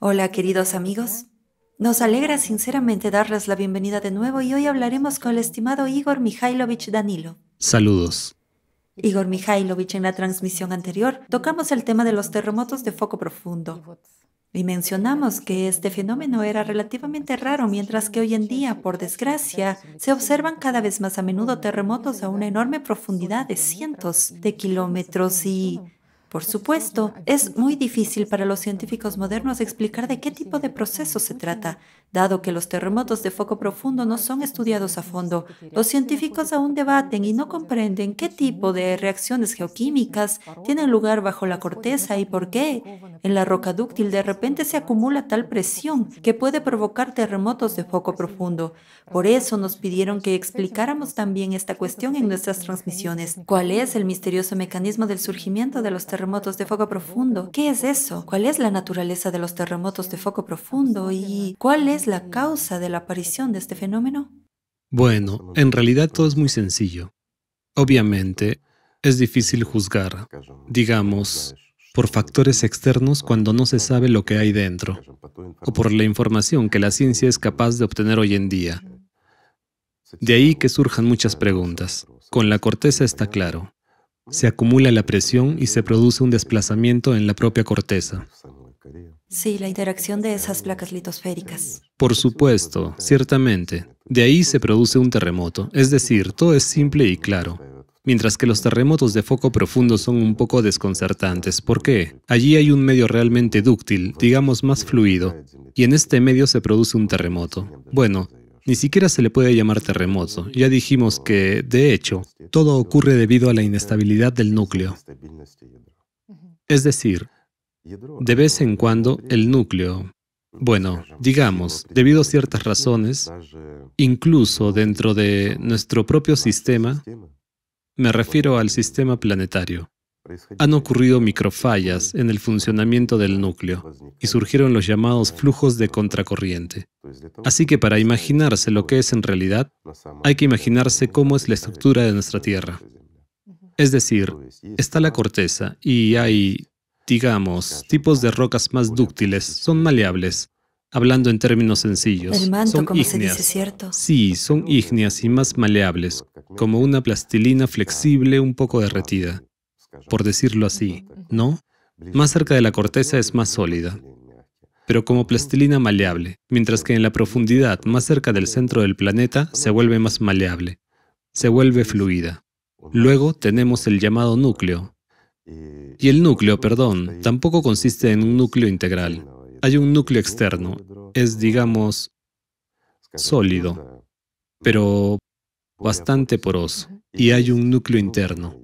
Hola queridos amigos, nos alegra sinceramente darles la bienvenida de nuevo y hoy hablaremos con el estimado Igor Mikhailovich Danilo. Saludos. Igor Mikhailovich, en la transmisión anterior tocamos el tema de los terremotos de foco profundo y mencionamos que este fenómeno era relativamente raro mientras que hoy en día, por desgracia, se observan cada vez más a menudo terremotos a una enorme profundidad de cientos de kilómetros y por supuesto, es muy difícil para los científicos modernos explicar de qué tipo de proceso se trata, Dado que los terremotos de foco profundo no son estudiados a fondo, los científicos aún debaten y no comprenden qué tipo de reacciones geoquímicas tienen lugar bajo la corteza y por qué. En la roca dúctil de repente se acumula tal presión que puede provocar terremotos de foco profundo. Por eso nos pidieron que explicáramos también esta cuestión en nuestras transmisiones. ¿Cuál es el misterioso mecanismo del surgimiento de los terremotos de foco profundo? ¿Qué es eso? ¿Cuál es la naturaleza de los terremotos de foco profundo? ¿Y cuál es es la causa de la aparición de este fenómeno? Bueno, en realidad todo es muy sencillo. Obviamente, es difícil juzgar, digamos, por factores externos cuando no se sabe lo que hay dentro, o por la información que la ciencia es capaz de obtener hoy en día. De ahí que surjan muchas preguntas. Con la corteza está claro. Se acumula la presión y se produce un desplazamiento en la propia corteza. Sí, la interacción de esas placas litosféricas. Por supuesto, ciertamente. De ahí se produce un terremoto, es decir, todo es simple y claro. Mientras que los terremotos de foco profundo son un poco desconcertantes. ¿Por qué? Allí hay un medio realmente dúctil, digamos más fluido, y en este medio se produce un terremoto. Bueno, ni siquiera se le puede llamar terremoto. Ya dijimos que, de hecho, todo ocurre debido a la inestabilidad del núcleo. Es decir, de vez en cuando el núcleo, bueno, digamos, debido a ciertas razones, incluso dentro de nuestro propio sistema, me refiero al sistema planetario, han ocurrido microfallas en el funcionamiento del núcleo y surgieron los llamados flujos de contracorriente. Así que para imaginarse lo que es en realidad, hay que imaginarse cómo es la estructura de nuestra Tierra. Es decir, está la corteza y hay, digamos, tipos de rocas más dúctiles, son maleables, Hablando en términos sencillos, El manto, son como Se dice, ¿cierto? Sí, son ígneas y más maleables, como una plastilina flexible un poco derretida, por decirlo así, ¿no? Más cerca de la corteza es más sólida, pero como plastilina maleable, mientras que en la profundidad, más cerca del centro del planeta, se vuelve más maleable, se vuelve fluida. Luego tenemos el llamado núcleo. Y el núcleo, perdón, tampoco consiste en un núcleo integral, hay un núcleo externo. Es, digamos, sólido, pero bastante poroso. Y hay un núcleo interno.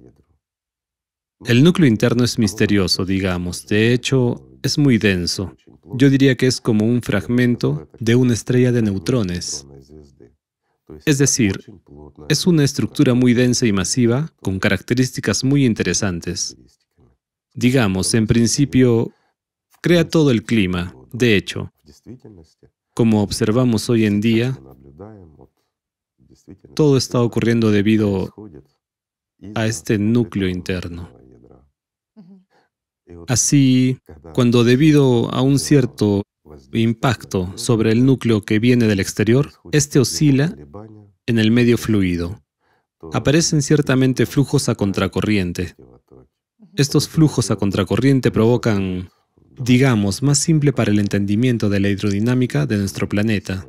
El núcleo interno es misterioso, digamos. De hecho, es muy denso. Yo diría que es como un fragmento de una estrella de neutrones. Es decir, es una estructura muy densa y masiva con características muy interesantes. Digamos, en principio, crea todo el clima. De hecho, como observamos hoy en día, todo está ocurriendo debido a este núcleo interno. Así, cuando debido a un cierto impacto sobre el núcleo que viene del exterior, este oscila en el medio fluido. Aparecen ciertamente flujos a contracorriente. Estos flujos a contracorriente provocan digamos, más simple para el entendimiento de la hidrodinámica de nuestro planeta,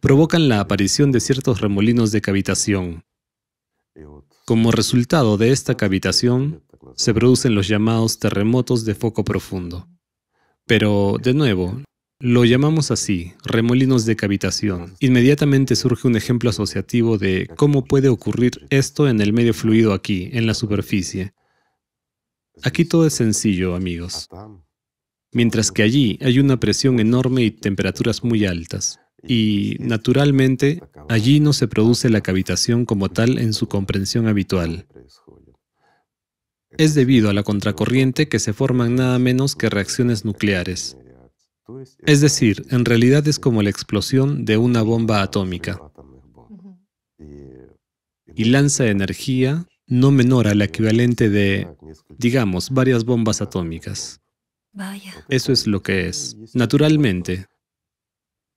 provocan la aparición de ciertos remolinos de cavitación. Como resultado de esta cavitación, se producen los llamados terremotos de foco profundo. Pero, de nuevo, lo llamamos así, remolinos de cavitación. Inmediatamente surge un ejemplo asociativo de cómo puede ocurrir esto en el medio fluido aquí, en la superficie. Aquí todo es sencillo, amigos. Mientras que allí hay una presión enorme y temperaturas muy altas. Y, naturalmente, allí no se produce la cavitación como tal en su comprensión habitual. Es debido a la contracorriente que se forman nada menos que reacciones nucleares. Es decir, en realidad es como la explosión de una bomba atómica. Y lanza energía, no menor al equivalente de, digamos, varias bombas atómicas. Eso es lo que es. Naturalmente,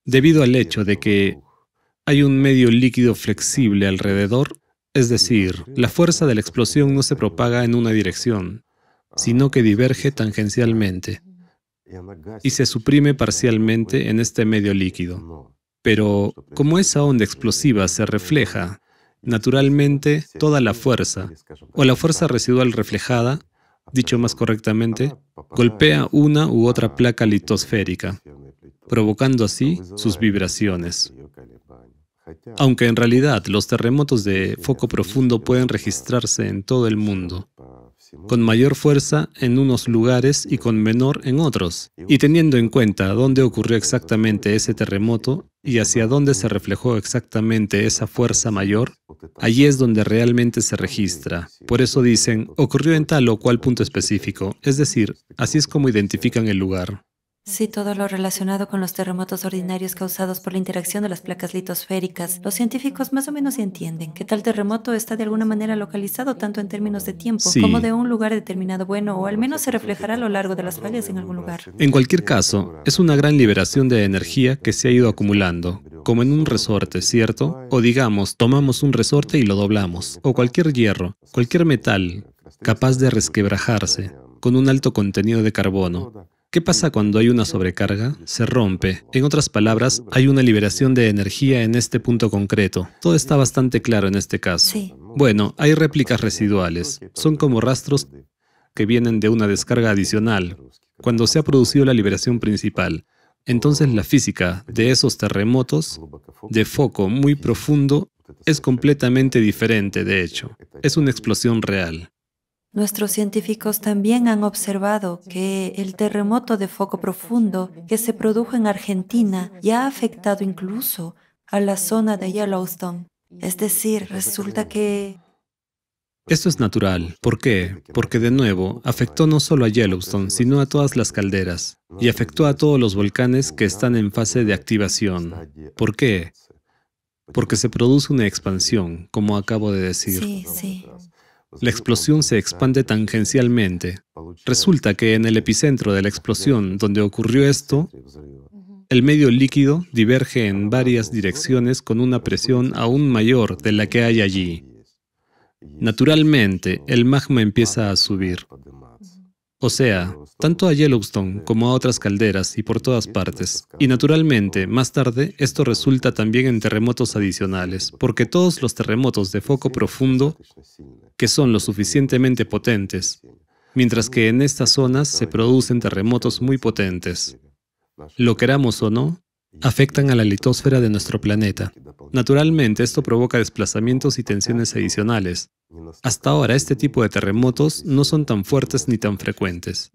debido al hecho de que hay un medio líquido flexible alrededor, es decir, la fuerza de la explosión no se propaga en una dirección, sino que diverge tangencialmente y se suprime parcialmente en este medio líquido. Pero como esa onda explosiva se refleja naturalmente toda la fuerza, o la fuerza residual reflejada, dicho más correctamente, golpea una u otra ah, placa litosférica, provocando así sus vibraciones. Aunque en realidad los terremotos de foco profundo pueden registrarse en todo el mundo, con mayor fuerza en unos lugares y con menor en otros, y teniendo en cuenta dónde ocurrió exactamente ese terremoto y hacia dónde se reflejó exactamente esa fuerza mayor, allí es donde realmente se registra. Por eso dicen, ocurrió en tal o cual punto específico, es decir, así es como identifican el lugar. Sí, todo lo relacionado con los terremotos ordinarios causados por la interacción de las placas litosféricas. Los científicos más o menos entienden que tal terremoto está de alguna manera localizado tanto en términos de tiempo como de un lugar determinado bueno o al menos se reflejará a lo largo de las fallas en algún lugar. En cualquier caso, es una gran liberación de energía que se ha ido acumulando, como en un resorte, ¿cierto? O digamos, tomamos un resorte y lo doblamos, o cualquier hierro, cualquier metal capaz de resquebrajarse con un alto contenido de carbono, ¿Qué pasa cuando hay una sobrecarga? Se rompe. En otras palabras, hay una liberación de energía en este punto concreto. Todo está bastante claro en este caso. Bueno, hay réplicas residuales. Son como rastros que vienen de una descarga adicional, cuando se ha producido la liberación principal. Entonces la física de esos terremotos de foco muy profundo es completamente diferente, de hecho. Es una explosión real. Nuestros científicos también han observado que el terremoto de foco profundo que se produjo en Argentina ya ha afectado incluso a la zona de Yellowstone. Es decir, resulta que... Esto es natural. ¿Por qué? Porque de nuevo, afectó no solo a Yellowstone, sino a todas las calderas, y afectó a todos los volcanes que están en fase de activación. ¿Por qué? Porque se produce una expansión, como acabo de decir. Sí, sí. La explosión se expande tangencialmente. Resulta que en el epicentro de la explosión donde ocurrió esto, el medio líquido diverge en varias direcciones con una presión aún mayor de la que hay allí. Naturalmente, el magma empieza a subir. O sea, tanto a Yellowstone como a otras calderas y por todas partes. Y naturalmente, más tarde, esto resulta también en terremotos adicionales, porque todos los terremotos de foco profundo que son lo suficientemente potentes, mientras que en estas zonas se producen terremotos muy potentes. Lo queramos o no, afectan a la litosfera de nuestro planeta. Naturalmente, esto provoca desplazamientos y tensiones adicionales. Hasta ahora, este tipo de terremotos no son tan fuertes ni tan frecuentes,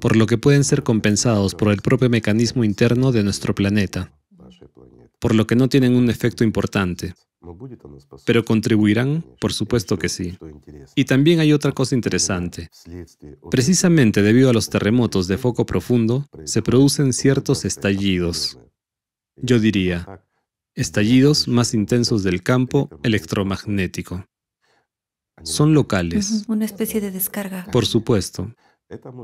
por lo que pueden ser compensados por el propio mecanismo interno de nuestro planeta, por lo que no tienen un efecto importante. Pero contribuirán, por supuesto que sí. Y también hay otra cosa interesante. Precisamente debido a los terremotos de foco profundo, se producen ciertos estallidos. Yo diría, estallidos más intensos del campo electromagnético. Son locales. Una especie de descarga. Por supuesto.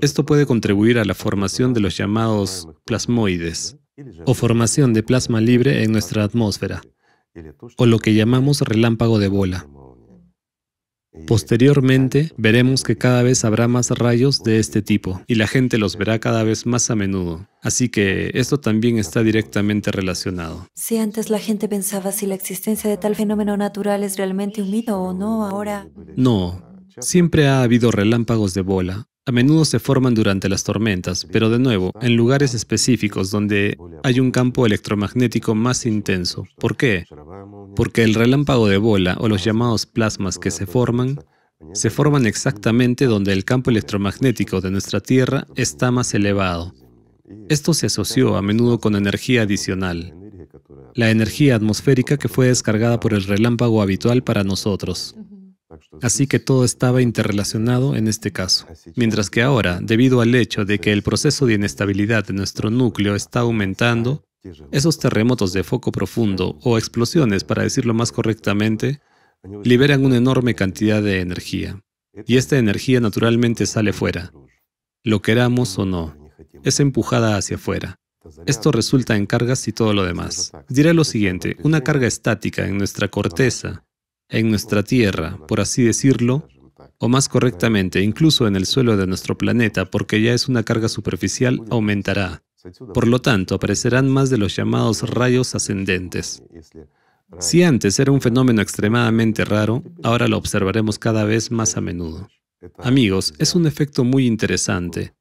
Esto puede contribuir a la formación de los llamados plasmoides o formación de plasma libre en nuestra atmósfera, o lo que llamamos relámpago de bola. Posteriormente, veremos que cada vez habrá más rayos de este tipo y la gente los verá cada vez más a menudo. Así que esto también está directamente relacionado. Si antes la gente pensaba si la existencia de tal fenómeno natural es realmente un o no, ahora... No, siempre ha habido relámpagos de bola, a menudo se forman durante las tormentas, pero de nuevo, en lugares específicos donde hay un campo electromagnético más intenso. ¿Por qué? Porque el relámpago de bola o los llamados plasmas que se forman se forman exactamente donde el campo electromagnético de nuestra Tierra está más elevado. Esto se asoció a menudo con energía adicional, la energía atmosférica que fue descargada por el relámpago habitual para nosotros. Así que todo estaba interrelacionado en este caso. Mientras que ahora, debido al hecho de que el proceso de inestabilidad de nuestro núcleo está aumentando, esos terremotos de foco profundo, o explosiones para decirlo más correctamente, liberan una enorme cantidad de energía. Y esta energía naturalmente sale fuera. Lo queramos o no, es empujada hacia afuera. Esto resulta en cargas y todo lo demás. Diré lo siguiente, una carga estática en nuestra corteza en nuestra Tierra, por así decirlo, o más correctamente, incluso en el suelo de nuestro planeta, porque ya es una carga superficial, aumentará. Por lo tanto, aparecerán más de los llamados rayos ascendentes. Si antes era un fenómeno extremadamente raro, ahora lo observaremos cada vez más a menudo. Amigos, es un efecto muy interesante,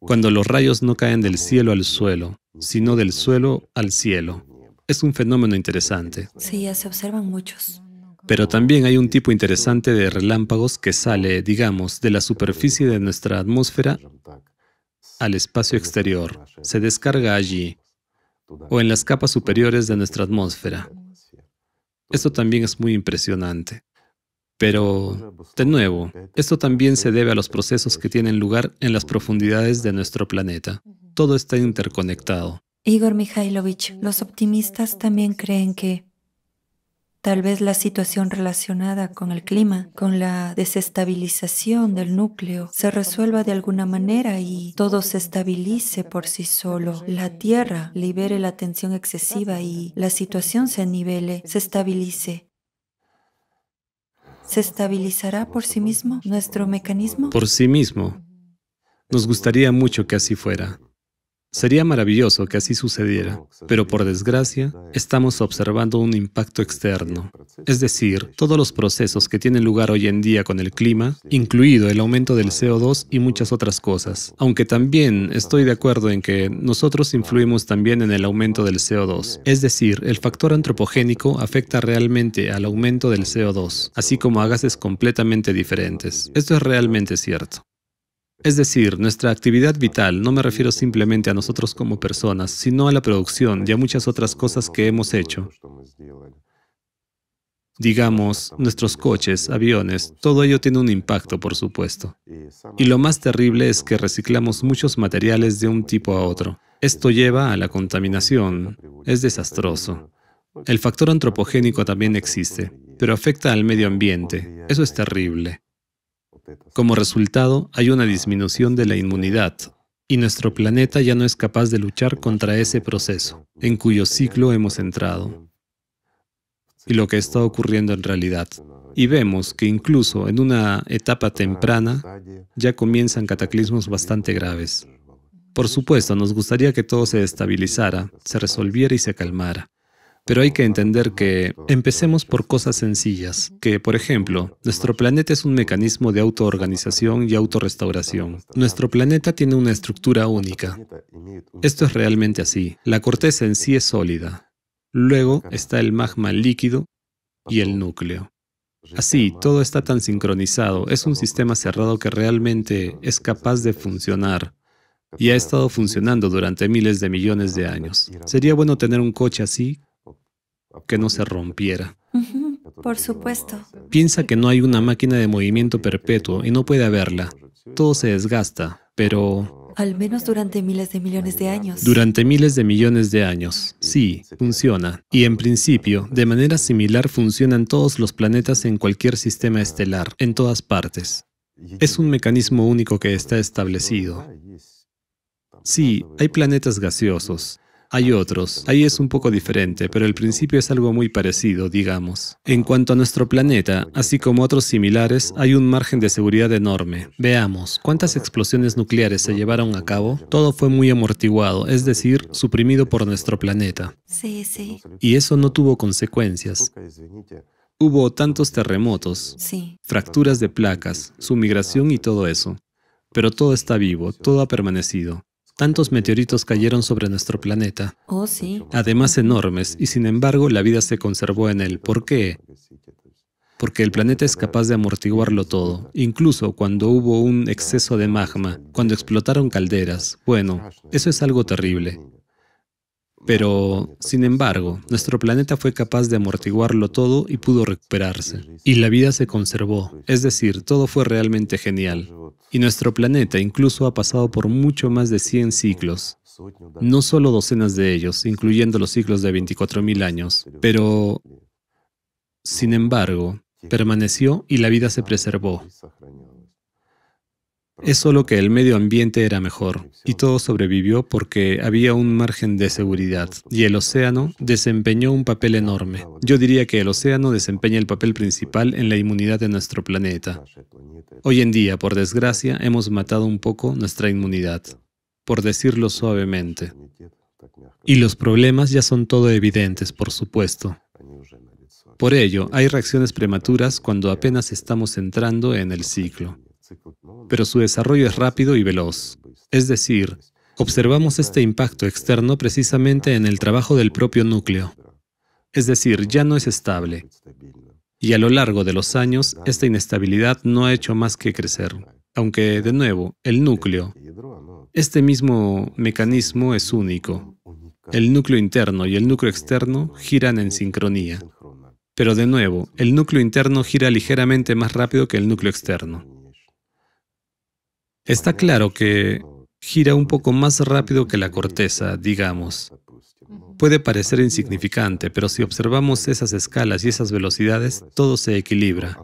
cuando los rayos no caen del cielo al suelo, sino del suelo al cielo. Es un fenómeno interesante. Sí, ya se observan muchos. Pero también hay un tipo interesante de relámpagos que sale, digamos, de la superficie de nuestra atmósfera al espacio exterior, se descarga allí o en las capas superiores de nuestra atmósfera. Esto también es muy impresionante. Pero, de nuevo, esto también se debe a los procesos que tienen lugar en las profundidades de nuestro planeta. Todo está interconectado. Igor Mikhailovich, los optimistas también creen que Tal vez la situación relacionada con el clima, con la desestabilización del núcleo, se resuelva de alguna manera y todo se estabilice por sí solo. La Tierra libere la tensión excesiva y la situación se nivele, se estabilice. ¿Se estabilizará por sí mismo nuestro mecanismo? Por sí mismo. Nos gustaría mucho que así fuera. Sería maravilloso que así sucediera, pero por desgracia estamos observando un impacto externo, es decir, todos los procesos que tienen lugar hoy en día con el clima, incluido el aumento del CO2 y muchas otras cosas, aunque también estoy de acuerdo en que nosotros influimos también en el aumento del CO2, es decir, el factor antropogénico afecta realmente al aumento del CO2, así como a gases completamente diferentes. Esto es realmente cierto. Es decir, nuestra actividad vital, no me refiero simplemente a nosotros como personas, sino a la producción y a muchas otras cosas que hemos hecho. Digamos, nuestros coches, aviones, todo ello tiene un impacto, por supuesto. Y lo más terrible es que reciclamos muchos materiales de un tipo a otro. Esto lleva a la contaminación. Es desastroso. El factor antropogénico también existe, pero afecta al medio ambiente. Eso es terrible. Como resultado, hay una disminución de la inmunidad, y nuestro planeta ya no es capaz de luchar contra ese proceso, en cuyo ciclo hemos entrado, y lo que está ocurriendo en realidad. Y vemos que incluso en una etapa temprana ya comienzan cataclismos bastante graves. Por supuesto, nos gustaría que todo se estabilizara, se resolviera y se calmara. Pero hay que entender que empecemos por cosas sencillas, que por ejemplo, nuestro planeta es un mecanismo de autoorganización y autorrestauración. Nuestro planeta tiene una estructura única. Esto es realmente así. La corteza en sí es sólida. Luego está el magma líquido y el núcleo. Así, todo está tan sincronizado, es un sistema cerrado que realmente es capaz de funcionar y ha estado funcionando durante miles de millones de años. Sería bueno tener un coche así que no se rompiera. Por supuesto. Piensa que no hay una máquina de movimiento perpetuo y no puede haberla. Todo se desgasta, pero... Al menos durante miles de millones de años. Durante miles de millones de años. Sí, funciona. Y en principio, de manera similar funcionan todos los planetas en cualquier sistema estelar, en todas partes. Es un mecanismo único que está establecido. Sí, hay planetas gaseosos, hay otros. Ahí es un poco diferente, pero el principio es algo muy parecido, digamos. En cuanto a nuestro planeta, así como otros similares, hay un margen de seguridad enorme. Veamos, ¿cuántas explosiones nucleares se llevaron a cabo? Todo fue muy amortiguado, es decir, suprimido por nuestro planeta. Sí, sí. Y eso no tuvo consecuencias. Hubo tantos terremotos, fracturas de placas, su migración y todo eso. Pero todo está vivo, todo ha permanecido. Tantos meteoritos cayeron sobre nuestro planeta. Oh, sí. Además enormes, y sin embargo la vida se conservó en él. ¿Por qué? Porque el planeta es capaz de amortiguarlo todo, incluso cuando hubo un exceso de magma, cuando explotaron calderas. Bueno, eso es algo terrible. Pero, sin embargo, nuestro planeta fue capaz de amortiguarlo todo y pudo recuperarse. Y la vida se conservó, es decir, todo fue realmente genial. Y nuestro planeta incluso ha pasado por mucho más de 100 ciclos, no solo docenas de ellos, incluyendo los ciclos de 24.000 años, pero, sin embargo, permaneció y la vida se preservó. Es solo que el medio ambiente era mejor y todo sobrevivió porque había un margen de seguridad y el océano desempeñó un papel enorme. Yo diría que el océano desempeña el papel principal en la inmunidad de nuestro planeta. Hoy en día, por desgracia, hemos matado un poco nuestra inmunidad, por decirlo suavemente. Y los problemas ya son todo evidentes, por supuesto. Por ello, hay reacciones prematuras cuando apenas estamos entrando en el ciclo pero su desarrollo es rápido y veloz. Pues, es decir, pues, observamos pues, este impacto externo precisamente en el trabajo del propio núcleo. Es decir, ya no es estable. Y a lo largo de los años, esta inestabilidad no ha hecho más que crecer. Aunque, de nuevo, el núcleo, este mismo mecanismo es único. El núcleo interno y el núcleo externo giran en sincronía. Pero de nuevo, el núcleo interno gira ligeramente más rápido que el núcleo externo. Está claro que gira un poco más rápido que la corteza, digamos. Puede parecer insignificante, pero si observamos esas escalas y esas velocidades, todo se equilibra.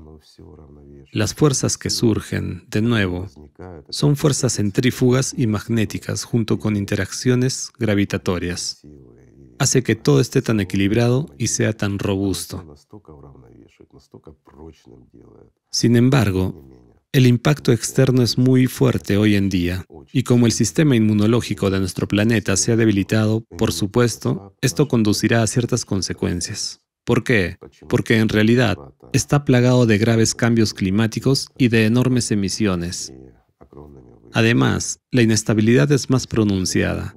Las fuerzas que surgen, de nuevo, son fuerzas centrífugas y magnéticas junto con interacciones gravitatorias. Hace que todo esté tan equilibrado y sea tan robusto. Sin embargo, el impacto externo es muy fuerte hoy en día, y como el sistema inmunológico de nuestro planeta se ha debilitado, por supuesto, esto conducirá a ciertas consecuencias. ¿Por qué? Porque en realidad está plagado de graves cambios climáticos y de enormes emisiones. Además, la inestabilidad es más pronunciada,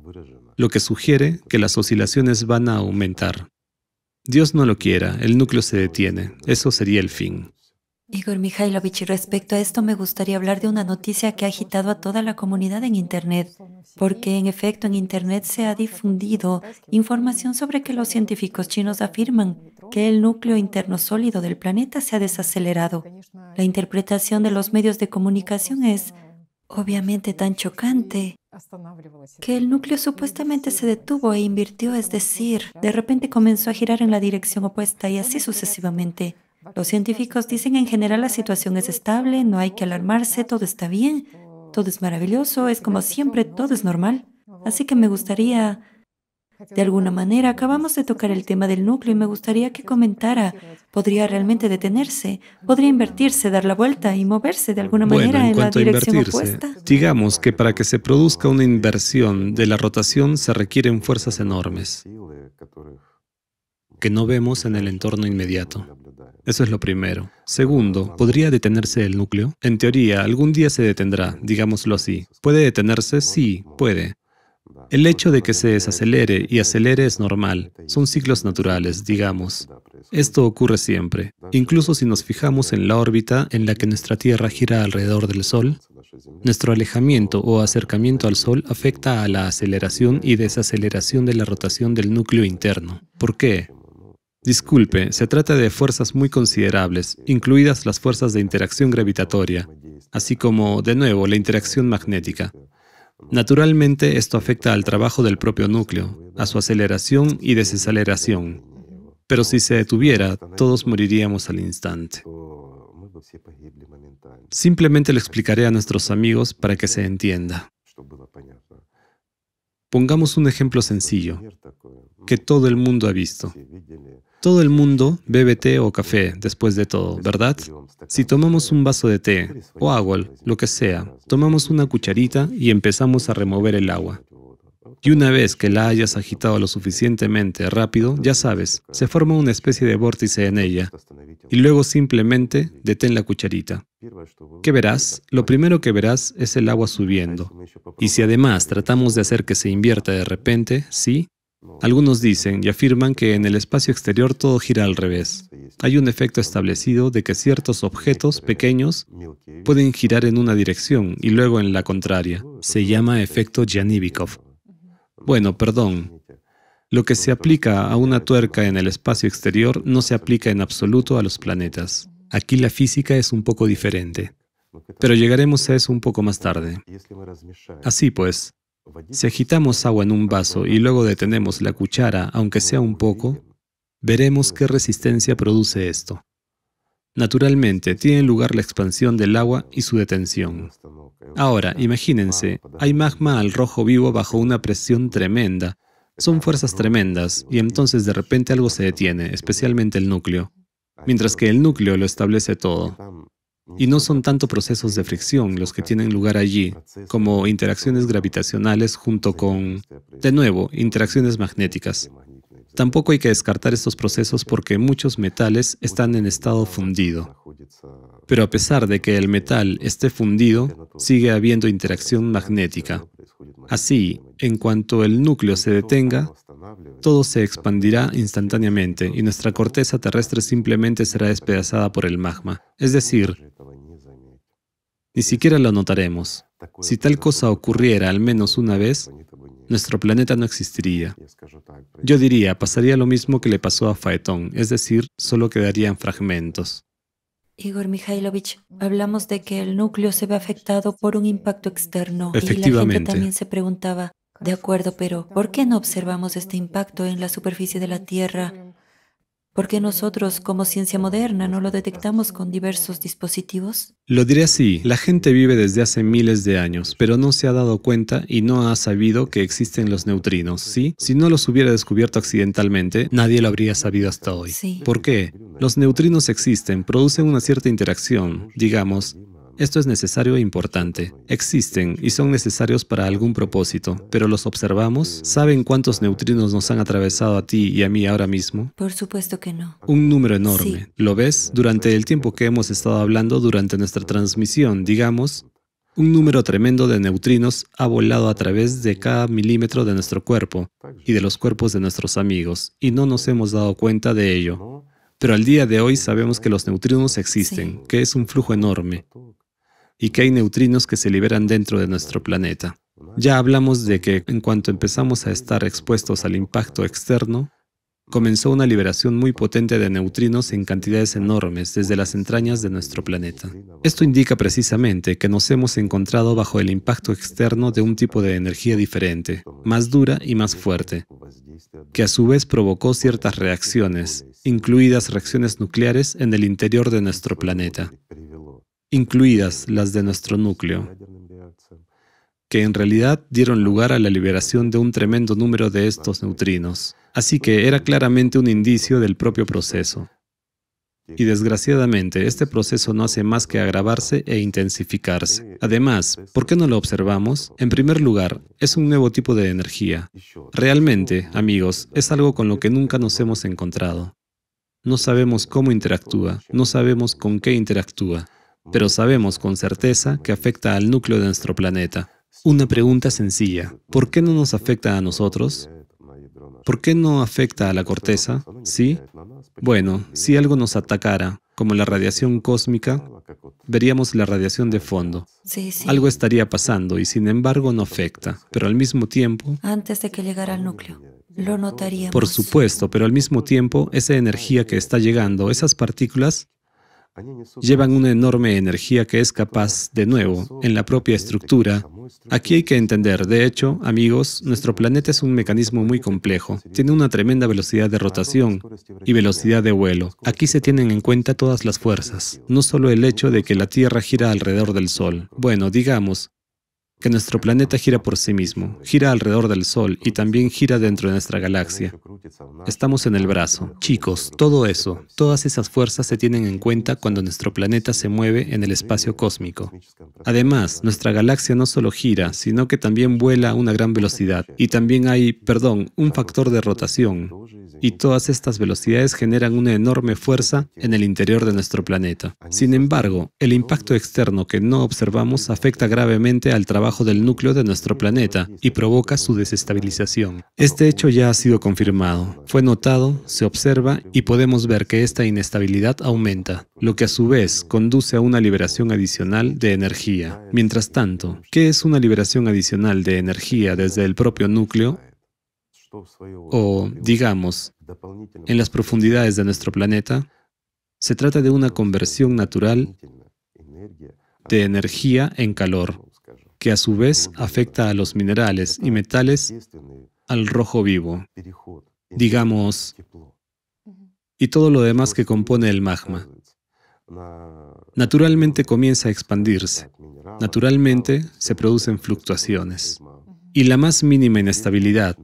lo que sugiere que las oscilaciones van a aumentar. Dios no lo quiera, el núcleo se detiene, eso sería el fin. Igor Mikhailovich, respecto a esto me gustaría hablar de una noticia que ha agitado a toda la comunidad en Internet, porque en efecto en Internet se ha difundido información sobre que los científicos chinos afirman que el núcleo interno sólido del planeta se ha desacelerado. La interpretación de los medios de comunicación es obviamente tan chocante que el núcleo supuestamente se detuvo e invirtió, es decir, de repente comenzó a girar en la dirección opuesta y así sucesivamente. Los científicos dicen en general la situación es estable, no hay que alarmarse, todo está bien, todo es maravilloso, es como siempre, todo es normal. Así que me gustaría, de alguna manera, acabamos de tocar el tema del núcleo y me gustaría que comentara, podría realmente detenerse, podría invertirse, dar la vuelta y moverse de alguna manera en, en la dirección opuesta. Digamos que para que se produzca una inversión de la rotación se requieren fuerzas enormes que no vemos en el entorno inmediato. Eso es lo primero. Segundo, ¿podría detenerse el núcleo? En teoría, algún día se detendrá, digámoslo así. ¿Puede detenerse? Sí, puede. El hecho de que se desacelere y acelere es normal. Son ciclos naturales, digamos. Esto ocurre siempre. Incluso si nos fijamos en la órbita en la que nuestra Tierra gira alrededor del Sol, nuestro alejamiento o acercamiento al Sol afecta a la aceleración y desaceleración de la rotación del núcleo interno. ¿Por qué? Disculpe, se trata de fuerzas muy considerables, incluidas las fuerzas de interacción gravitatoria, así como, de nuevo, la interacción magnética. Naturalmente, esto afecta al trabajo del propio núcleo, a su aceleración y desaceleración. Pero si se detuviera, todos moriríamos al instante. Simplemente lo explicaré a nuestros amigos para que se entienda. Pongamos un ejemplo sencillo, que todo el mundo ha visto. Todo el mundo bebe té o café después de todo, ¿verdad? Si tomamos un vaso de té o agua, lo que sea, tomamos una cucharita y empezamos a remover el agua. Y una vez que la hayas agitado lo suficientemente rápido, ya sabes, se forma una especie de vórtice en ella. Y luego simplemente detén la cucharita. ¿Qué verás? Lo primero que verás es el agua subiendo. Y si además tratamos de hacer que se invierta de repente, sí, algunos dicen y afirman que en el espacio exterior todo gira al revés. Hay un efecto establecido de que ciertos objetos pequeños pueden girar en una dirección y luego en la contraria. Se llama efecto Janibikov. Bueno, perdón. Lo que se aplica a una tuerca en el espacio exterior no se aplica en absoluto a los planetas. Aquí la física es un poco diferente. Pero llegaremos a eso un poco más tarde. Así pues, si agitamos agua en un vaso y luego detenemos la cuchara, aunque sea un poco, veremos qué resistencia produce esto. Naturalmente, tiene lugar la expansión del agua y su detención. Ahora, imagínense, hay magma al rojo vivo bajo una presión tremenda. Son fuerzas tremendas, y entonces de repente algo se detiene, especialmente el núcleo, mientras que el núcleo lo establece todo. Y no son tanto procesos de fricción los que tienen lugar allí, como interacciones gravitacionales junto con, de nuevo, interacciones magnéticas. Tampoco hay que descartar estos procesos porque muchos metales están en estado fundido. Pero a pesar de que el metal esté fundido, sigue habiendo interacción magnética. Así, en cuanto el núcleo se detenga, todo se expandirá instantáneamente y nuestra corteza terrestre simplemente será despedazada por el magma. Es decir, ni siquiera lo notaremos. Si tal cosa ocurriera al menos una vez, nuestro planeta no existiría. Yo diría, pasaría lo mismo que le pasó a Faetón, es decir, solo quedarían fragmentos. Igor Mikhailovich, hablamos de que el núcleo se ve afectado por un impacto externo. Efectivamente. Y la gente también se preguntaba, de acuerdo, pero ¿por qué no observamos este impacto en la superficie de la Tierra? ¿Por qué nosotros, como ciencia moderna, no lo detectamos con diversos dispositivos? Lo diré así, la gente vive desde hace miles de años, pero no se ha dado cuenta y no ha sabido que existen los neutrinos, ¿sí? Si no los hubiera descubierto accidentalmente, nadie lo habría sabido hasta hoy. Sí. ¿Por qué? Los neutrinos existen, producen una cierta interacción. Digamos, esto es necesario e importante. Existen y son necesarios para algún propósito, pero los observamos. ¿Saben cuántos neutrinos nos han atravesado a ti y a mí ahora mismo? Por supuesto que no. Un número enorme. ¿Lo ves? Durante el tiempo que hemos estado hablando, durante nuestra transmisión, digamos, un número tremendo de neutrinos ha volado a través de cada milímetro de nuestro cuerpo y de los cuerpos de nuestros amigos, y no nos hemos dado cuenta de ello. Pero al día de hoy sabemos que los neutrinos existen, que es un flujo enorme y que hay neutrinos que se liberan dentro de nuestro planeta. Ya hablamos de que en cuanto empezamos a estar expuestos al impacto externo, comenzó una liberación muy potente de neutrinos en cantidades enormes desde las entrañas de nuestro planeta. Esto indica precisamente que nos hemos encontrado bajo el impacto externo de un tipo de energía diferente, más dura y más fuerte, que a su vez provocó ciertas reacciones, incluidas reacciones nucleares en el interior de nuestro planeta, incluidas las de nuestro núcleo, que en realidad dieron lugar a la liberación de un tremendo número de estos neutrinos. Así que era claramente un indicio del propio proceso. Y desgraciadamente, este proceso no hace más que agravarse e intensificarse. Además, ¿por qué no lo observamos? En primer lugar, es un nuevo tipo de energía. Realmente, amigos, es algo con lo que nunca nos hemos encontrado. No sabemos cómo interactúa, no sabemos con qué interactúa, pero sabemos con certeza que afecta al núcleo de nuestro planeta. Una pregunta sencilla, ¿por qué no nos afecta a nosotros? ¿Por qué no afecta a la corteza? ¿Sí? Bueno, si algo nos atacara, como la radiación cósmica, veríamos la radiación de fondo. Algo estaría pasando y sin embargo no afecta, pero al mismo tiempo... Antes de que llegara al núcleo, lo notaríamos. Por supuesto, pero al mismo tiempo, esa energía que está llegando, esas partículas, llevan una enorme energía que es capaz, de nuevo, en la propia estructura. Aquí hay que entender, de hecho, amigos, nuestro planeta es un mecanismo muy complejo. Tiene una tremenda velocidad de rotación y velocidad de vuelo. Aquí se tienen en cuenta todas las fuerzas, no solo el hecho de que la Tierra gira alrededor del Sol. Bueno, digamos, que nuestro planeta gira por sí mismo, gira alrededor del Sol y también gira dentro de nuestra galaxia. Estamos en el brazo. Chicos, todo eso, todas esas fuerzas se tienen en cuenta cuando nuestro planeta se mueve en el espacio cósmico. Además, nuestra galaxia no solo gira, sino que también vuela a una gran velocidad. Y también hay, perdón, un factor de rotación y todas estas velocidades generan una enorme fuerza en el interior de nuestro planeta. Sin embargo, el impacto externo que no observamos afecta gravemente al trabajo del núcleo de nuestro planeta y provoca su desestabilización. Este hecho ya ha sido confirmado, fue notado, se observa y podemos ver que esta inestabilidad aumenta, lo que a su vez conduce a una liberación adicional de energía. Mientras tanto, ¿qué es una liberación adicional de energía desde el propio núcleo? o, digamos, en las profundidades de nuestro planeta, se trata de una conversión natural de energía en calor, que a su vez afecta a los minerales y metales al rojo vivo, digamos, y todo lo demás que compone el magma. Naturalmente comienza a expandirse, naturalmente se producen fluctuaciones y la más mínima inestabilidad,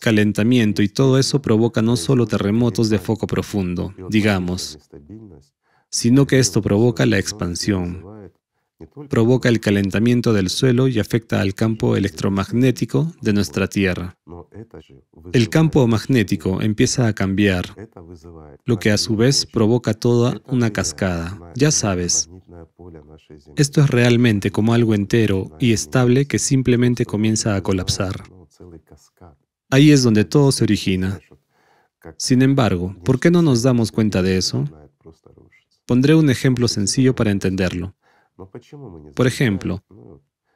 calentamiento y todo eso provoca no solo terremotos de foco profundo, digamos, sino que esto provoca la expansión, provoca el calentamiento del suelo y afecta al campo electromagnético de nuestra Tierra. El campo magnético empieza a cambiar, lo que a su vez provoca toda una cascada. Ya sabes, esto es realmente como algo entero y estable que simplemente comienza a colapsar. Ahí es donde todo se origina. Sin embargo, ¿por qué no nos damos cuenta de eso? Pondré un ejemplo sencillo para entenderlo. Por ejemplo,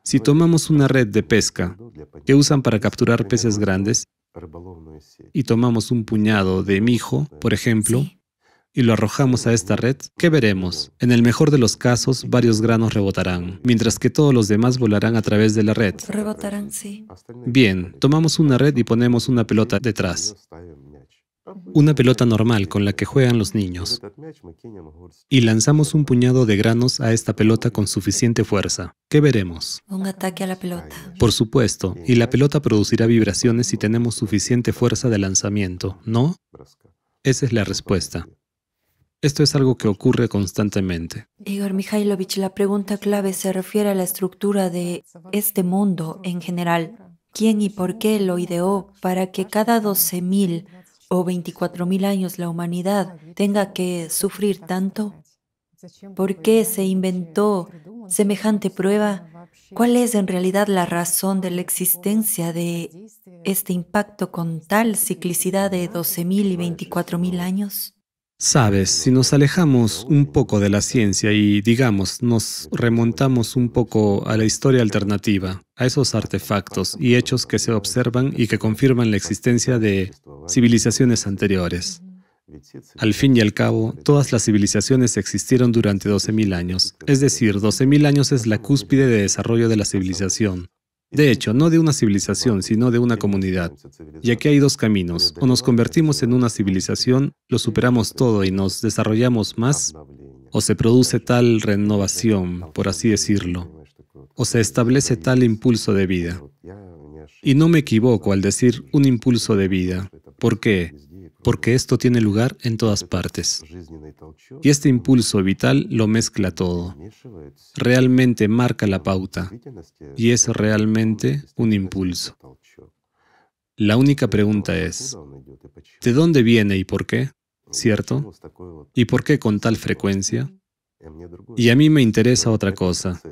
si tomamos una red de pesca que usan para capturar peces grandes y tomamos un puñado de mijo, por ejemplo, y lo arrojamos a esta red, ¿qué veremos? En el mejor de los casos, varios granos rebotarán, mientras que todos los demás volarán a través de la red. Bien, tomamos una red y ponemos una pelota detrás una pelota normal con la que juegan los niños, y lanzamos un puñado de granos a esta pelota con suficiente fuerza. ¿Qué veremos? Un ataque a la pelota. Por supuesto, y la pelota producirá vibraciones si tenemos suficiente fuerza de lanzamiento, ¿no? Esa es la respuesta. Esto es algo que ocurre constantemente. Igor Mikhailovich, la pregunta clave se refiere a la estructura de este mundo en general. ¿Quién y por qué lo ideó para que cada 12.000 o 24.000 años la humanidad tenga que sufrir tanto? ¿Por qué se inventó semejante prueba? ¿Cuál es en realidad la razón de la existencia de este impacto con tal ciclicidad de 12.000 y 24.000 años? Sabes, si nos alejamos un poco de la ciencia y, digamos, nos remontamos un poco a la historia alternativa, a esos artefactos y hechos que se observan y que confirman la existencia de civilizaciones anteriores. Al fin y al cabo, todas las civilizaciones existieron durante 12.000 años, es decir, 12.000 años es la cúspide de desarrollo de la civilización, de hecho, no de una civilización, sino de una comunidad. Y aquí hay dos caminos. O nos convertimos en una civilización, lo superamos todo y nos desarrollamos más, o se produce tal renovación, por así decirlo, o se establece tal impulso de vida. Y no me equivoco al decir un impulso de vida. ¿Por qué? porque esto tiene lugar en todas partes. Y este impulso vital lo mezcla todo. Realmente marca la pauta y es realmente un impulso. La única pregunta es, ¿de dónde viene y por qué? ¿Cierto? ¿Y por qué con tal frecuencia? Y a mí me interesa otra cosa.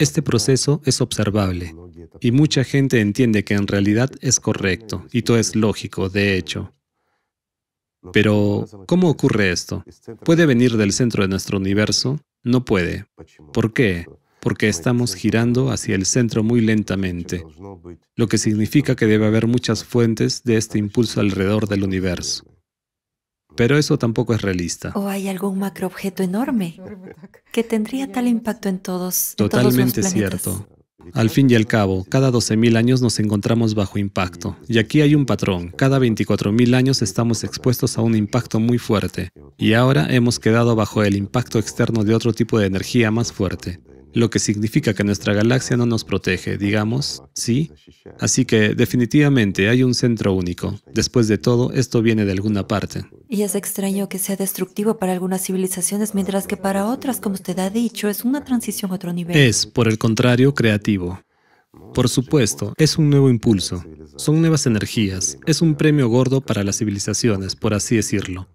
Este proceso es observable y mucha gente entiende que en realidad es correcto y todo es lógico, de hecho. Pero, ¿cómo ocurre esto? ¿Puede venir del centro de nuestro universo? No puede. ¿Por qué? Porque estamos girando hacia el centro muy lentamente, lo que significa que debe haber muchas fuentes de este impulso alrededor del universo. Pero eso tampoco es realista. ¿O hay algún macroobjeto enorme que tendría tal impacto en todos? Totalmente cierto. Al fin y al cabo, cada 12.000 años nos encontramos bajo impacto. Y aquí hay un patrón. Cada 24.000 años estamos expuestos a un impacto muy fuerte. Y ahora hemos quedado bajo el impacto externo de otro tipo de energía más fuerte lo que significa que nuestra galaxia no nos protege, digamos, ¿sí? Así que definitivamente hay un centro único. Después de todo, esto viene de alguna parte. Y es extraño que sea destructivo para algunas civilizaciones, mientras que para otras, como usted ha dicho, es una transición a otro nivel. Es, por el contrario, creativo. Por supuesto, es un nuevo impulso, son nuevas energías, es un premio gordo para las civilizaciones, por así decirlo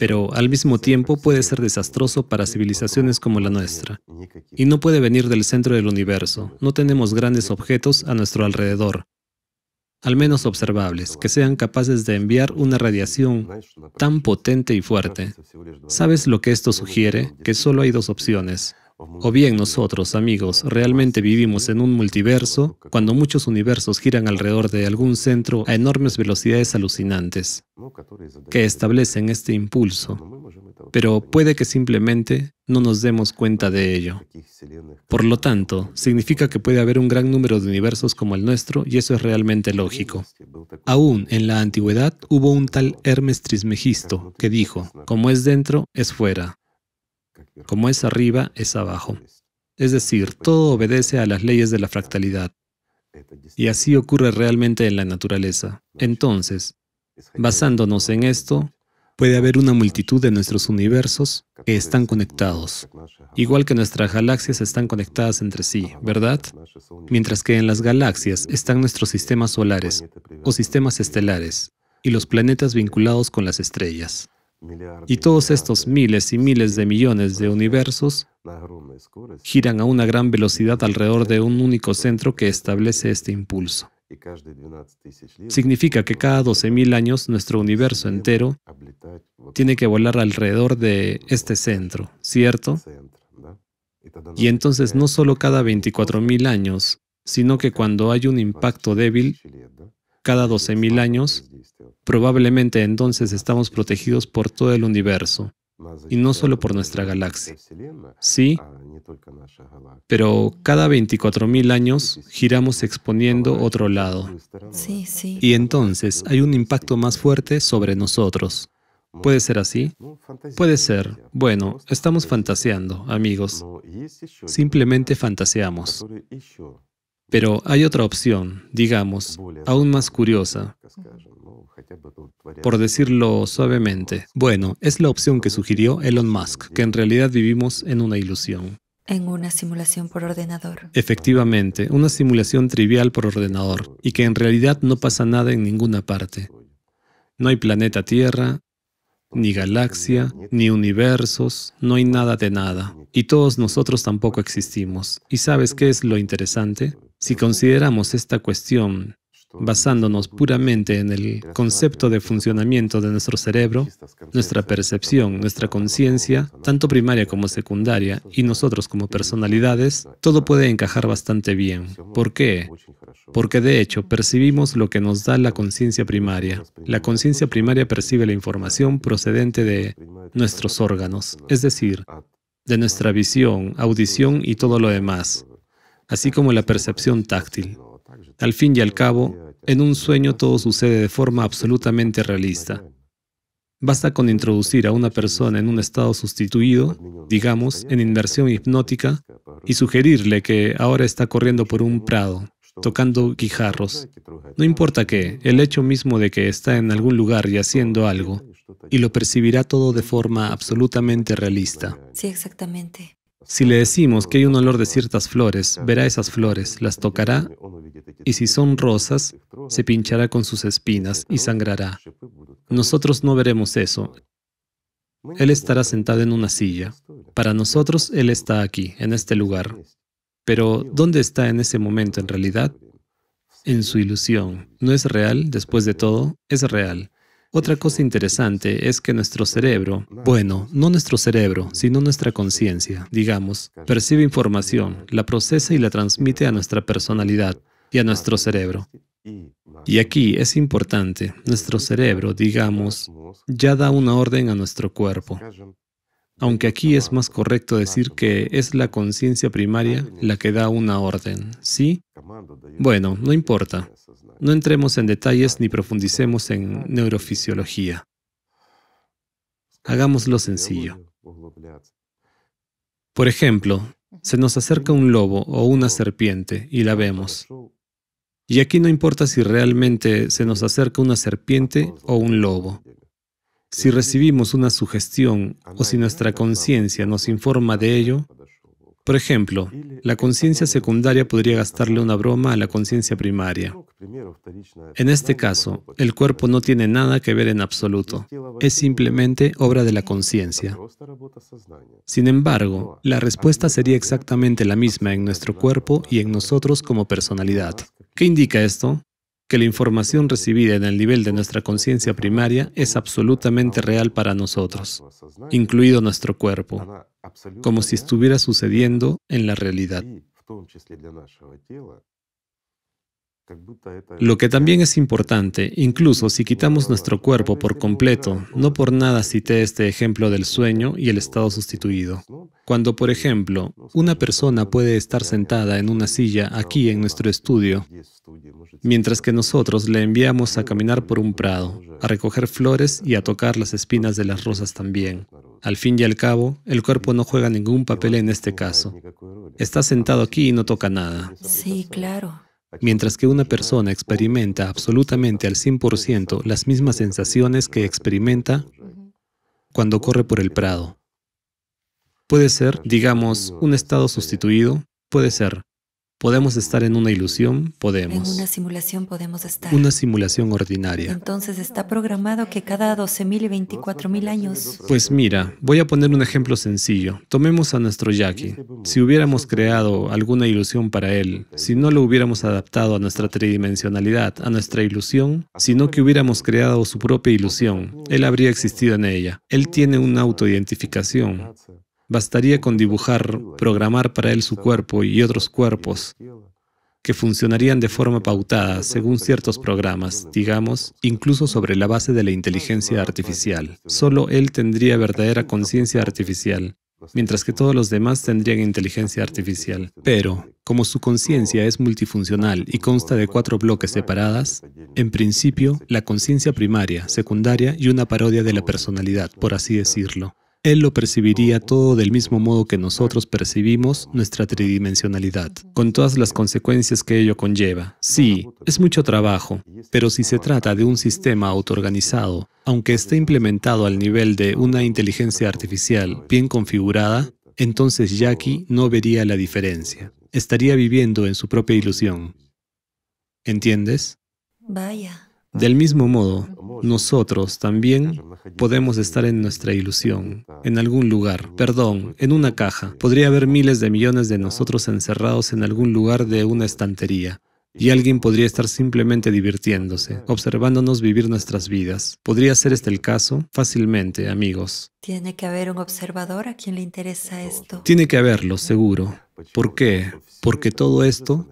pero al mismo tiempo puede ser desastroso para civilizaciones como la nuestra. Y no puede venir del centro del universo. No tenemos grandes objetos a nuestro alrededor, al menos observables, que sean capaces de enviar una radiación tan potente y fuerte. ¿Sabes lo que esto sugiere? Que solo hay dos opciones. O bien nosotros, amigos, realmente vivimos en un multiverso cuando muchos universos giran alrededor de algún centro a enormes velocidades alucinantes que establecen este impulso. Pero puede que simplemente no nos demos cuenta de ello. Por lo tanto, significa que puede haber un gran número de universos como el nuestro y eso es realmente lógico. Aún en la antigüedad hubo un tal Hermes Trismegisto que dijo, como es dentro, es fuera. Como es arriba, es abajo. Es decir, todo obedece a las leyes de la fractalidad. Y así ocurre realmente en la naturaleza. Entonces, basándonos en esto, puede haber una multitud de nuestros universos que están conectados, igual que nuestras galaxias están conectadas entre sí, ¿verdad? Mientras que en las galaxias están nuestros sistemas solares o sistemas estelares y los planetas vinculados con las estrellas. Y todos estos miles y miles de millones de universos giran a una gran velocidad alrededor de un único centro que establece este impulso. Significa que cada 12.000 años nuestro universo entero tiene que volar alrededor de este centro, ¿cierto? Y entonces no solo cada 24.000 años, sino que cuando hay un impacto débil, cada 12.000 años, probablemente entonces estamos protegidos por todo el universo, y no solo por nuestra galaxia. Sí, pero cada 24.000 años giramos exponiendo otro lado. Sí, sí. Y entonces hay un impacto más fuerte sobre nosotros. ¿Puede ser así? Puede ser. Bueno, estamos fantaseando, amigos. Simplemente fantaseamos. Pero hay otra opción, digamos, aún más curiosa, por decirlo suavemente. Bueno, es la opción que sugirió Elon Musk, que en realidad vivimos en una ilusión. En una simulación por ordenador. Efectivamente, una simulación trivial por ordenador, y que en realidad no pasa nada en ninguna parte. No hay planeta Tierra, ni galaxia, ni universos, no hay nada de nada. Y todos nosotros tampoco existimos. ¿Y sabes qué es lo interesante? Si consideramos esta cuestión basándonos puramente en el concepto de funcionamiento de nuestro cerebro, nuestra percepción, nuestra conciencia, tanto primaria como secundaria, y nosotros como personalidades, todo puede encajar bastante bien. ¿Por qué? Porque de hecho percibimos lo que nos da la conciencia primaria. La conciencia primaria percibe la información procedente de nuestros órganos, es decir, de nuestra visión, audición y todo lo demás así como la percepción táctil. Al fin y al cabo, en un sueño todo sucede de forma absolutamente realista. Basta con introducir a una persona en un estado sustituido, digamos, en inmersión hipnótica, y sugerirle que ahora está corriendo por un prado, tocando guijarros. No importa qué, el hecho mismo de que está en algún lugar y haciendo algo, y lo percibirá todo de forma absolutamente realista. Sí, exactamente. Si le decimos que hay un olor de ciertas flores, verá esas flores, las tocará y si son rosas, se pinchará con sus espinas y sangrará. Nosotros no veremos eso. Él estará sentado en una silla. Para nosotros, Él está aquí, en este lugar. Pero, ¿dónde está en ese momento en realidad? En su ilusión. ¿No es real, después de todo? Es real. Otra cosa interesante es que nuestro cerebro, bueno, no nuestro cerebro, sino nuestra conciencia, digamos, percibe información, la procesa y la transmite a nuestra personalidad y a nuestro cerebro. Y aquí es importante, nuestro cerebro, digamos, ya da una orden a nuestro cuerpo. Aunque aquí es más correcto decir que es la conciencia primaria la que da una orden, ¿sí? Bueno, no importa. No entremos en detalles ni profundicemos en neurofisiología. Hagámoslo sencillo. Por ejemplo, se nos acerca un lobo o una serpiente y la vemos. Y aquí no importa si realmente se nos acerca una serpiente o un lobo. Si recibimos una sugestión o si nuestra conciencia nos informa de ello, por ejemplo, la conciencia secundaria podría gastarle una broma a la conciencia primaria. En este caso, el cuerpo no tiene nada que ver en absoluto, es simplemente obra de la conciencia. Sin embargo, la respuesta sería exactamente la misma en nuestro cuerpo y en nosotros como personalidad. ¿Qué indica esto? que la información recibida en el nivel de nuestra conciencia primaria es absolutamente real para nosotros, incluido nuestro cuerpo, como si estuviera sucediendo en la realidad. Lo que también es importante, incluso si quitamos nuestro cuerpo por completo, no por nada cité este ejemplo del sueño y el estado sustituido. Cuando, por ejemplo, una persona puede estar sentada en una silla aquí en nuestro estudio, mientras que nosotros le enviamos a caminar por un prado, a recoger flores y a tocar las espinas de las rosas también. Al fin y al cabo, el cuerpo no juega ningún papel en este caso. Está sentado aquí y no toca nada. Sí, claro. Mientras que una persona experimenta absolutamente al 100% las mismas sensaciones que experimenta cuando corre por el prado. Puede ser, digamos, un estado sustituido, puede ser Podemos estar en una ilusión, podemos. En una simulación podemos estar. Una simulación ordinaria. Entonces está programado que cada 12.000 y 24.000 años... Pues mira, voy a poner un ejemplo sencillo. Tomemos a nuestro Jackie. Si hubiéramos creado alguna ilusión para él, si no lo hubiéramos adaptado a nuestra tridimensionalidad, a nuestra ilusión, sino que hubiéramos creado su propia ilusión, él habría existido en ella. Él tiene una autoidentificación. Bastaría con dibujar, programar para él su cuerpo y otros cuerpos que funcionarían de forma pautada según ciertos programas, digamos, incluso sobre la base de la inteligencia artificial. Solo él tendría verdadera conciencia artificial, mientras que todos los demás tendrían inteligencia artificial. Pero, como su conciencia es multifuncional y consta de cuatro bloques separadas, en principio, la conciencia primaria, secundaria y una parodia de la personalidad, por así decirlo. Él lo percibiría todo del mismo modo que nosotros percibimos nuestra tridimensionalidad, con todas las consecuencias que ello conlleva. Sí, es mucho trabajo, pero si se trata de un sistema autoorganizado, aunque esté implementado al nivel de una inteligencia artificial bien configurada, entonces Jackie no vería la diferencia. Estaría viviendo en su propia ilusión. ¿Entiendes? Vaya. Del mismo modo, nosotros también podemos estar en nuestra ilusión, en algún lugar, perdón, en una caja. Podría haber miles de millones de nosotros encerrados en algún lugar de una estantería. Y alguien podría estar simplemente divirtiéndose, observándonos vivir nuestras vidas. ¿Podría ser este el caso? Fácilmente, amigos. Tiene que haber un observador a quien le interesa esto. Tiene que haberlo, seguro. Pues ¿Por qué? Porque todo esto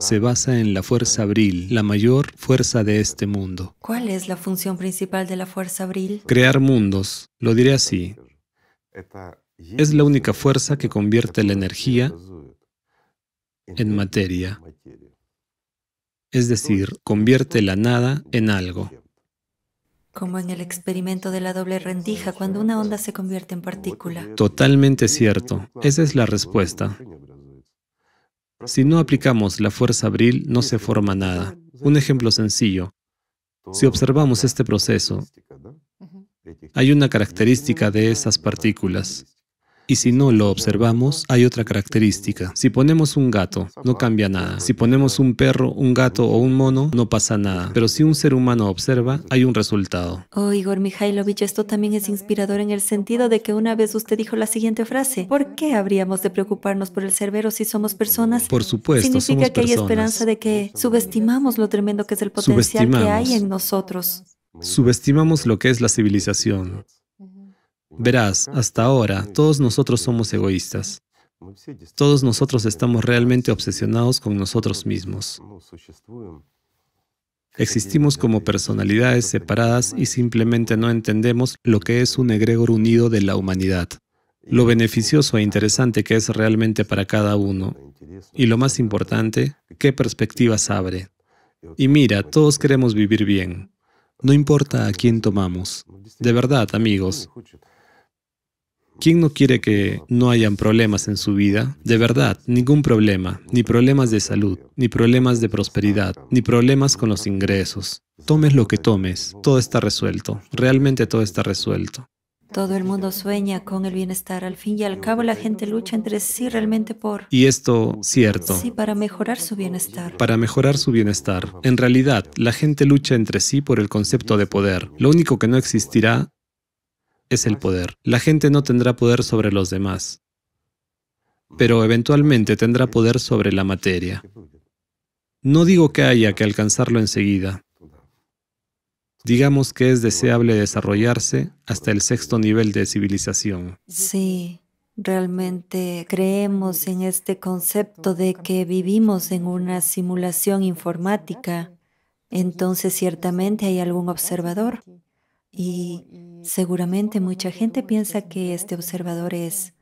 se basa en la fuerza abril, la mayor fuerza de este mundo. ¿Cuál es la función principal de la fuerza abril? Crear mundos, lo diré así. Es la única fuerza que convierte la energía en materia. Es decir, convierte la nada en algo. Como en el experimento de la doble rendija, cuando una onda se convierte en partícula. Totalmente cierto. Esa es la respuesta. Si no aplicamos la fuerza abril, no se forma nada. Un ejemplo sencillo. Si observamos este proceso, hay una característica de esas partículas. Y si no lo observamos, hay otra característica. Si ponemos un gato, no cambia nada. Si ponemos un perro, un gato o un mono, no pasa nada. Pero si un ser humano observa, hay un resultado. Oh, Igor Mikhailovich, esto también es inspirador en el sentido de que una vez usted dijo la siguiente frase. ¿Por qué habríamos de preocuparnos por el cerbero si somos personas? Por supuesto, Significa que hay esperanza de que subestimamos lo tremendo que es el potencial que hay en nosotros. Subestimamos lo que es la civilización. Verás, hasta ahora todos nosotros somos egoístas. Todos nosotros estamos realmente obsesionados con nosotros mismos. Existimos como personalidades separadas y simplemente no entendemos lo que es un egregor unido de la humanidad, lo beneficioso e interesante que es realmente para cada uno, y lo más importante, qué perspectivas abre. Y mira, todos queremos vivir bien. No importa a quién tomamos. De verdad, amigos, ¿Quién no quiere que no hayan problemas en su vida? De verdad, ningún problema, ni problemas de salud, ni problemas de prosperidad, ni problemas con los ingresos. Tomes lo que tomes, todo está resuelto, realmente todo está resuelto. Todo el mundo sueña con el bienestar. Al fin y al cabo la gente lucha entre sí realmente por... Y esto, cierto. Sí, para mejorar su bienestar. Para mejorar su bienestar. En realidad, la gente lucha entre sí por el concepto de poder. Lo único que no existirá es el poder. La gente no tendrá poder sobre los demás, pero eventualmente tendrá poder sobre la materia. No digo que haya que alcanzarlo enseguida. Digamos que es deseable desarrollarse hasta el sexto nivel de civilización. Sí, realmente creemos en este concepto de que vivimos en una simulación informática. Entonces ciertamente hay algún observador. Y seguramente mucha gente piensa que este, este observador es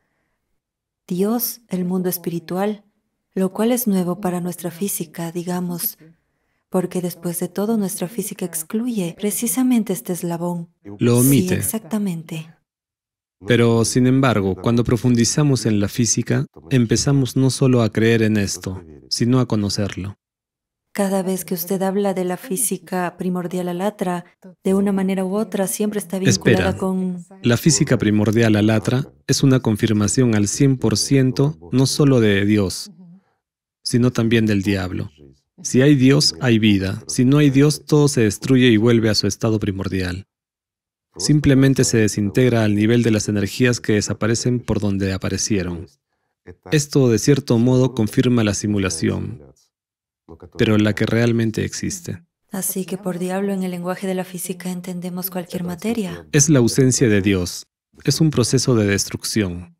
Dios, el mundo espiritual, lo cual es nuevo para nuestra física, digamos, porque después de todo nuestra física excluye precisamente este eslabón. Lo omite. exactamente. Pero, sin embargo, cuando profundizamos en la física, empezamos no solo a creer en esto, sino a conocerlo. Cada vez que usted habla de la física primordial alatra, de una manera u otra siempre está vinculada Espera. con... La física primordial alatra es una confirmación al 100% no solo de Dios, sino también del diablo. Si hay Dios, hay vida. Si no hay Dios, todo se destruye y vuelve a su estado primordial. Simplemente se desintegra al nivel de las energías que desaparecen por donde aparecieron. Esto, de cierto modo, confirma la simulación, pero la que realmente existe. Así que por diablo en el lenguaje de la física entendemos cualquier materia. Es la ausencia de Dios. Es un proceso de destrucción.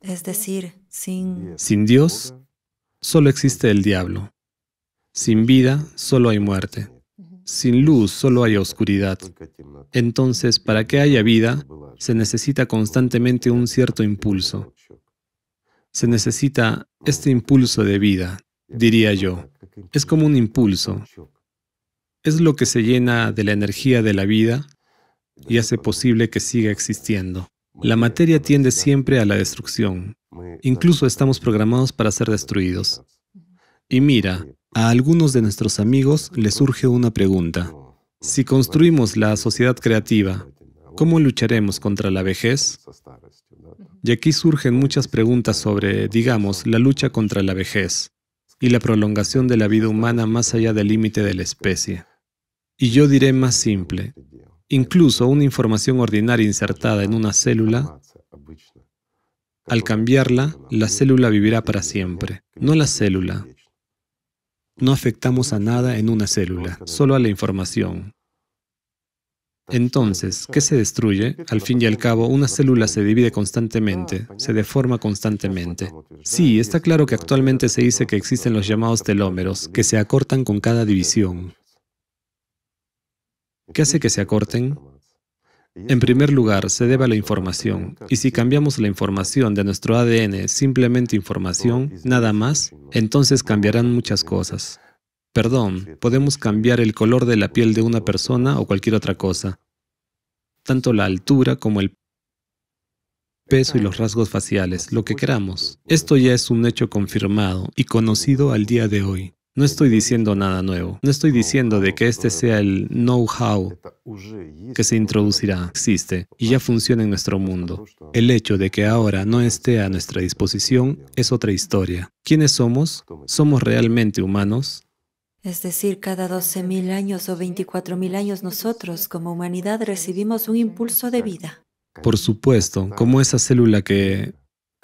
Es decir, sin... Sin Dios, solo existe el diablo. Sin vida, solo hay muerte. Sin luz, solo hay oscuridad. Entonces, para que haya vida, se necesita constantemente un cierto impulso. Se necesita este impulso de vida, diría yo. Es como un impulso. Es lo que se llena de la energía de la vida y hace posible que siga existiendo. La materia tiende siempre a la destrucción. Incluso estamos programados para ser destruidos. Y mira, a algunos de nuestros amigos les surge una pregunta. Si construimos la sociedad creativa, ¿cómo lucharemos contra la vejez? Y aquí surgen muchas preguntas sobre, digamos, la lucha contra la vejez y la prolongación de la vida humana más allá del límite de la especie. Y yo diré más simple, incluso una información ordinaria insertada en una célula, al cambiarla, la célula vivirá para siempre, no la célula. No afectamos a nada en una célula, solo a la información. Entonces, ¿qué se destruye? Al fin y al cabo, una célula se divide constantemente, se deforma constantemente. Sí, está claro que actualmente se dice que existen los llamados telómeros, que se acortan con cada división. ¿Qué hace que se acorten? En primer lugar, se debe a la información, y si cambiamos la información de nuestro ADN simplemente información, nada más, entonces cambiarán muchas cosas. Perdón, podemos cambiar el color de la piel de una persona o cualquier otra cosa, tanto la altura como el peso y los rasgos faciales, lo que queramos. Esto ya es un hecho confirmado y conocido al día de hoy. No estoy diciendo nada nuevo. No estoy diciendo de que este sea el know-how que se introducirá, existe y ya funciona en nuestro mundo. El hecho de que ahora no esté a nuestra disposición es otra historia. ¿Quiénes somos? ¿Somos realmente humanos? Es decir, cada 12.000 años o 24.000 años nosotros como humanidad recibimos un impulso de vida. Por supuesto, como esa célula que,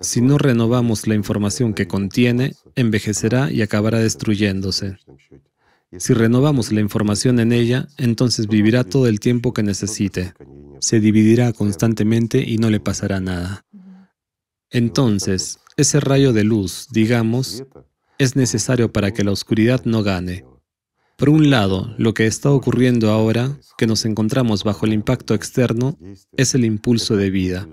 si no renovamos la información que contiene, envejecerá y acabará destruyéndose. Si renovamos la información en ella, entonces vivirá todo el tiempo que necesite. Se dividirá constantemente y no le pasará nada. Entonces, ese rayo de luz, digamos, es necesario para que la oscuridad no gane. Por un lado, lo que está ocurriendo ahora, que nos encontramos bajo el impacto externo, es el impulso de vida.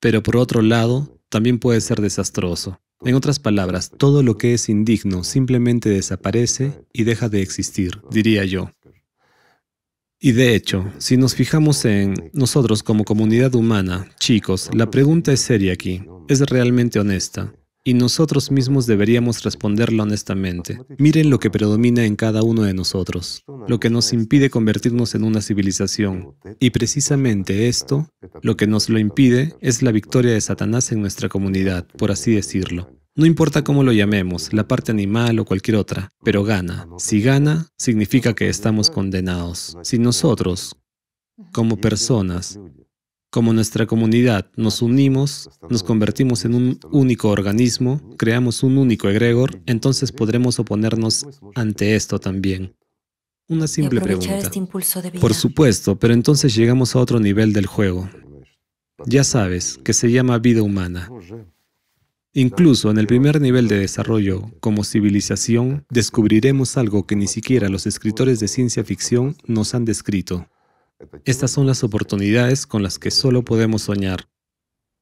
Pero por otro lado, también puede ser desastroso. En otras palabras, todo lo que es indigno simplemente desaparece y deja de existir, diría yo. Y de hecho, si nos fijamos en nosotros como comunidad humana, chicos, la pregunta es seria aquí, es realmente honesta y nosotros mismos deberíamos responderlo honestamente. Miren lo que predomina en cada uno de nosotros, lo que nos impide convertirnos en una civilización. Y precisamente esto, lo que nos lo impide, es la victoria de Satanás en nuestra comunidad, por así decirlo. No importa cómo lo llamemos, la parte animal o cualquier otra, pero gana. Si gana, significa que estamos condenados. Si nosotros, como personas, como nuestra comunidad nos unimos, nos convertimos en un único organismo, creamos un único egregor, entonces podremos oponernos ante esto también. Una simple pregunta. Este Por supuesto, pero entonces llegamos a otro nivel del juego. Ya sabes, que se llama vida humana. Incluso en el primer nivel de desarrollo, como civilización, descubriremos algo que ni siquiera los escritores de ciencia ficción nos han descrito. Estas son las oportunidades con las que solo podemos soñar.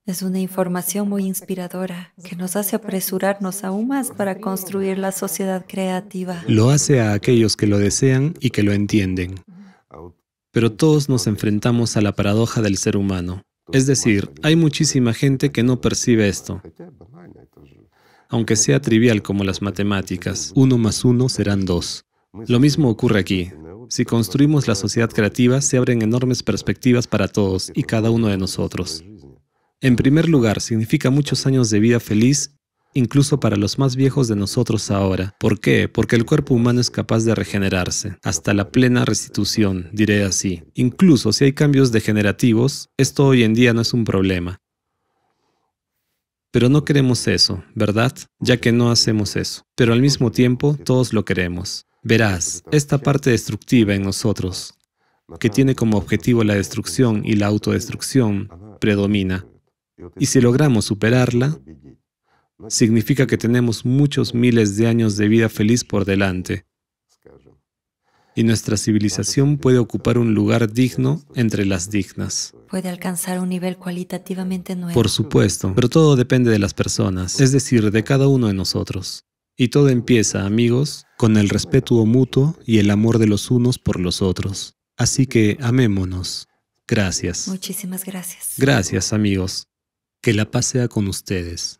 Es una información muy inspiradora que nos hace apresurarnos aún más para construir la sociedad creativa. Lo hace a aquellos que lo desean y que lo entienden. Pero todos nos enfrentamos a la paradoja del ser humano. Es decir, hay muchísima gente que no percibe esto. Aunque sea trivial como las matemáticas, uno más uno serán dos. Lo mismo ocurre aquí. Si construimos la sociedad creativa, se abren enormes perspectivas para todos y cada uno de nosotros. En primer lugar, significa muchos años de vida feliz, incluso para los más viejos de nosotros ahora. ¿Por qué? Porque el cuerpo humano es capaz de regenerarse, hasta la plena restitución, diré así. Incluso si hay cambios degenerativos, esto hoy en día no es un problema. Pero no queremos eso, ¿verdad? Ya que no hacemos eso. Pero al mismo tiempo, todos lo queremos. Verás, esta parte destructiva en nosotros, que tiene como objetivo la destrucción y la autodestrucción, predomina. Y si logramos superarla, significa que tenemos muchos miles de años de vida feliz por delante. Y nuestra civilización puede ocupar un lugar digno entre las dignas. Puede alcanzar un nivel cualitativamente nuevo. Por supuesto, pero todo depende de las personas, es decir, de cada uno de nosotros. Y todo empieza, amigos, con el respeto mutuo y el amor de los unos por los otros. Así que amémonos. Gracias. Muchísimas gracias. Gracias, amigos. Que la paz sea con ustedes.